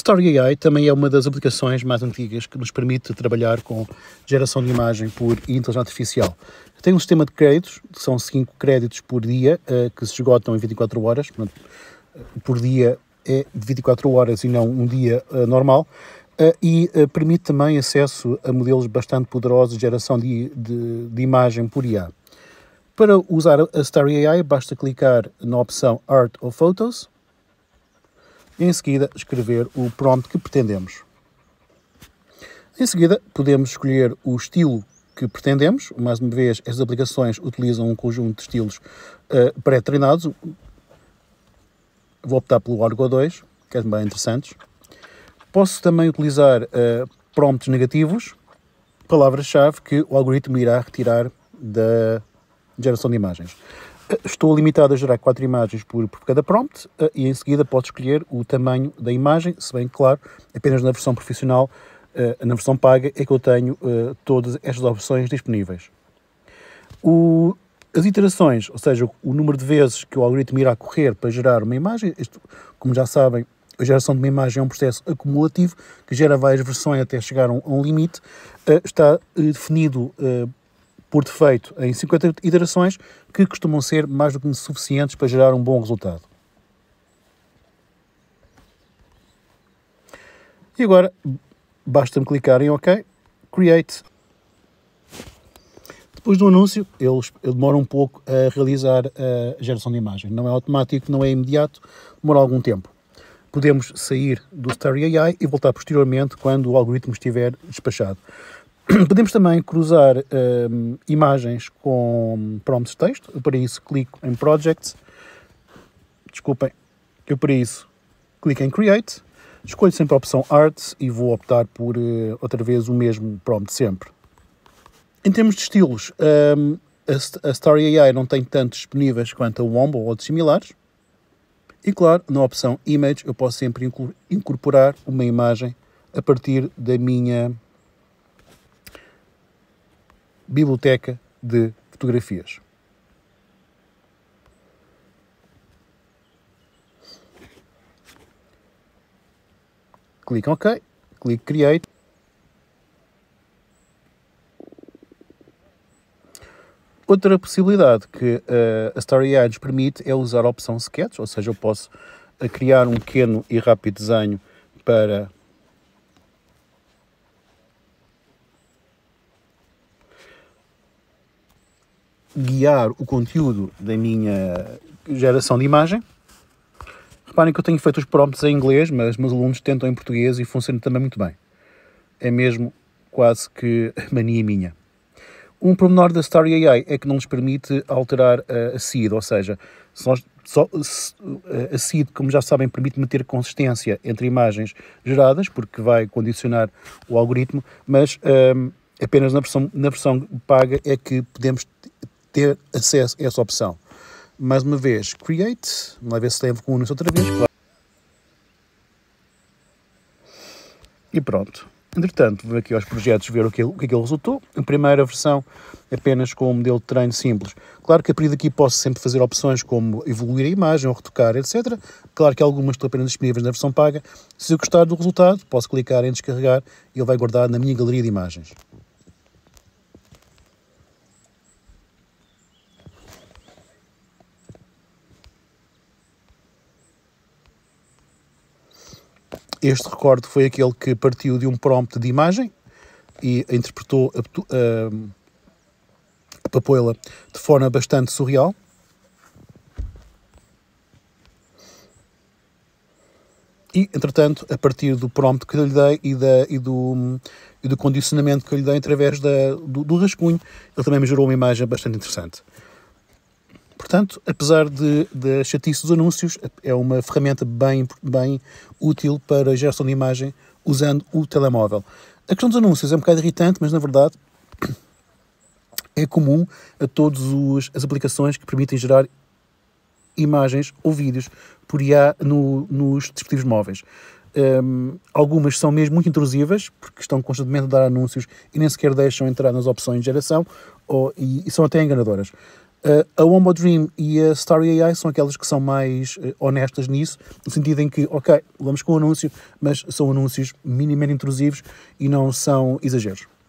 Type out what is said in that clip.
Story AI também é uma das aplicações mais antigas que nos permite trabalhar com geração de imagem por inteligência artificial. Tem um sistema de créditos, que são 5 créditos por dia, eh, que se esgotam em 24 horas, portanto, eh, por dia é 24 horas e não um dia eh, normal, e permite também acesso a modelos bastante poderosos de geração de, de, de imagem por IA. Para usar a Starry AI, basta clicar na opção Art ou Photos, e em seguida escrever o prompt que pretendemos. Em seguida, podemos escolher o estilo que pretendemos. Mais uma vez, estas aplicações utilizam um conjunto de estilos uh, pré-treinados. Vou optar pelo Argo 2, que é bem interessante. Posso também utilizar uh, prompts negativos, palavras-chave que o algoritmo irá retirar da geração de imagens. Estou limitado a gerar quatro imagens por, por cada prompt eh, e em seguida posso escolher o tamanho da imagem, se bem claro, apenas na versão profissional, eh, na versão paga, é que eu tenho eh, todas estas opções disponíveis. O, as iterações, ou seja, o número de vezes que o algoritmo irá correr para gerar uma imagem, isto, como já sabem, a geração de uma imagem é um processo acumulativo que gera várias versões até chegar a um, limite, está definido por defeito em 50 iterações, que costumam ser mais do que suficientes para gerar um bom resultado. E agora basta-me clicar em OK, Create. Depois do anúncio, ele, ele demora um pouco a realizar a geração de imagem. Não é automático, não é imediato, demora algum tempo. Podemos sair do Story AI e voltar posteriormente quando o algoritmo estiver despachado. Podemos também cruzar um, imagens com prompts de texto. Eu, para isso, clico em Projects. Desculpem. Eu, para isso, clico em Create. Escolho sempre a opção Arts e vou optar por, uh, outra vez, o mesmo prompt sempre. Em termos de estilos, um, a Story AI não tem tantos disponíveis quanto a Wombo ou outros similares. E claro, na opção Image eu posso sempre incorporar uma imagem a partir da minha biblioteca de fotografias. Clique OK, clique Create. Outra possibilidade que uh, a Story Eyes permite é usar a opção Sketch, ou seja, eu posso eh, criar um pequeno e rápido desenho para guiar o conteúdo da minha geração de imagem. Reparem que eu tenho feito os prompts em inglês, mas meus alunos tentam em português e funciona também muito bem. É mesmo quase que mania minha. Um pormenor da Story AI é que não nos permite alterar a seed, ou seja, só, a seed, como já sabem, permite manter consistência entre imagens geradas, porque vai condicionar o algoritmo, mas um, apenas na versão, na versão paga é que podemos ter acesso a essa opção. Mais uma vez, Create, vamos lá ver se tem com isso outra vez. E pronto. Entretanto, vou aqui aos projetos ver o que, o que é que ele resultou. A primeira versão apenas com o um modelo de treino simples. Claro que a partir daqui posso sempre fazer opções como evoluir a imagem ou retocar, etc. Claro que algumas estão apenas disponíveis na versão paga. Se eu gostar do resultado, posso clicar em descarregar e ele vai guardar na minha galeria de imagens. Este recorde foi aquele que partiu de um prompt de imagem e interpretou a, a, a papoila de forma bastante surreal. E, entretanto, a partir do prompt que lhe dei e, da, e, do, e do condicionamento que lhe dei através da, do, do rascunho, ele também me gerou uma imagem bastante interessante. Portanto, apesar de, da chatice dos anúncios, é, é uma ferramenta bem, bem útil para gestão de imagem usando o telemóvel. A questão dos anúncios é um bocado irritante, mas na verdade é comum a todas as aplicações que permitem gerar imagens ou vídeos por IA no, nos dispositivos móveis. Um, algumas são mesmo muito intrusivas, porque estão constantemente a dar anúncios e nem sequer deixam entrar nas opções de geração, ou, e, e são até enganadoras a More Dream e a Starry AI são aquelas que são mais eh, honestas nisso, no sentido em que, ok, vamos com o anúncio, mas são anúncios minimamente intrusivos e não são exageros.